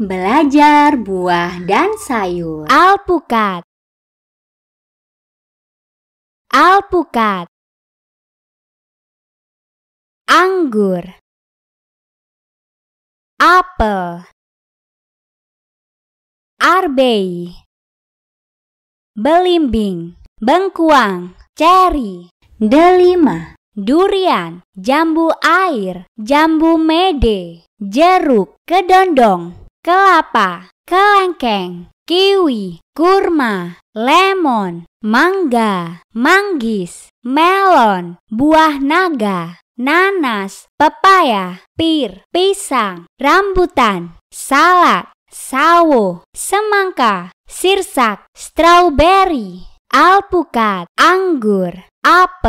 Belajar buah dan sayur. Alpukat. Alpukat. Anggur. Apel. Arbei. Belimbing, bengkuang, ceri. Delima. Durian, jambu air, jambu mede, jeruk, kedondong kelapa, kelengkeng, kiwi, kurma, lemon, mangga, manggis, melon, buah naga, nanas, pepaya, pir, pisang, rambutan, salak, sawo, semangka, sirsak, strawberry, alpukat, anggur, apel.